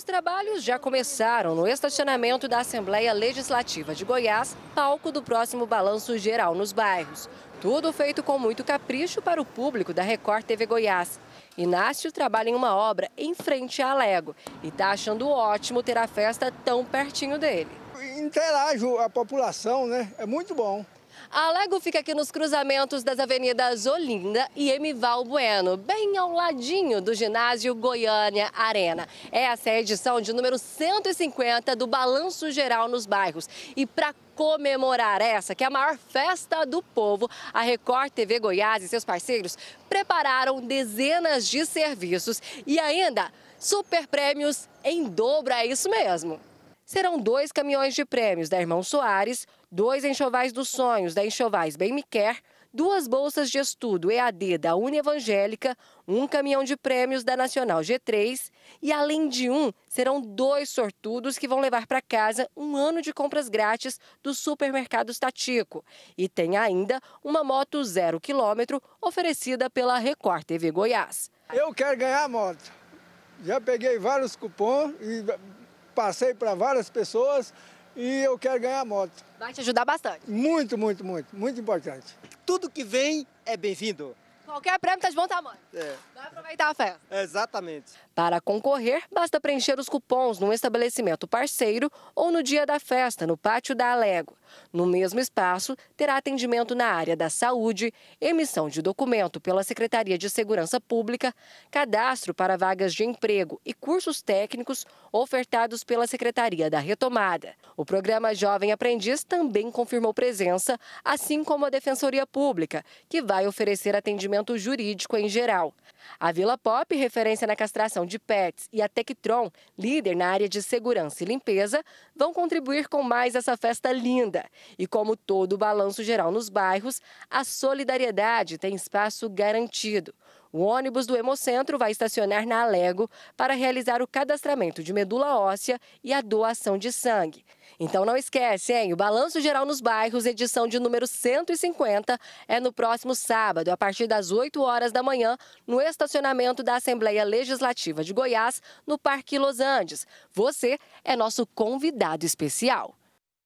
Os trabalhos já começaram no estacionamento da Assembleia Legislativa de Goiás, palco do próximo balanço geral nos bairros. Tudo feito com muito capricho para o público da Record TV Goiás. Inácio trabalha em uma obra em frente à Lego e está achando ótimo ter a festa tão pertinho dele. Interajo a população, né? É muito bom. A Lego fica aqui nos cruzamentos das avenidas Olinda e Emival Bueno, bem ao ladinho do ginásio Goiânia Arena. Essa é a edição de número 150 do Balanço Geral nos Bairros. E para comemorar essa, que é a maior festa do povo, a Record TV Goiás e seus parceiros prepararam dezenas de serviços e ainda super prêmios em dobro, é isso mesmo serão dois caminhões de prêmios da Irmão Soares, dois enxovais dos sonhos da Enxovais Bem Me Quer, duas bolsas de estudo EAD da Uni Evangélica, um caminhão de prêmios da Nacional G3 e, além de um, serão dois sortudos que vão levar para casa um ano de compras grátis do supermercado Statico. E tem ainda uma moto zero quilômetro oferecida pela Record TV Goiás. Eu quero ganhar a moto. Já peguei vários cupons e passei para várias pessoas e eu quero ganhar a moto. Vai te ajudar bastante. Muito, muito, muito, muito importante. Tudo que vem é bem-vindo. Qualquer prêmio está de bom tamanho. É. Vai aproveitar a festa. exatamente. Para concorrer, basta preencher os cupons no estabelecimento parceiro ou no dia da festa, no pátio da Alego. No mesmo espaço, terá atendimento na área da saúde, emissão de documento pela Secretaria de Segurança Pública, cadastro para vagas de emprego e cursos técnicos ofertados pela Secretaria da Retomada. O programa Jovem Aprendiz também confirmou presença, assim como a Defensoria Pública, que vai oferecer atendimento ordenamento jurídico em geral. A Vila Pop, referência na castração de pets, e a Tectron, líder na área de segurança e limpeza, vão contribuir com mais essa festa linda. E como todo o balanço geral nos bairros, a solidariedade tem espaço garantido. O ônibus do Hemocentro vai estacionar na Alego para realizar o cadastramento de medula óssea e a doação de sangue. Então não esquece, hein? O Balanço Geral nos Bairros, edição de número 150, é no próximo sábado, a partir das 8 horas da manhã, no estacionamento da Assembleia Legislativa de Goiás, no Parque Los Andes. Você é nosso convidado especial.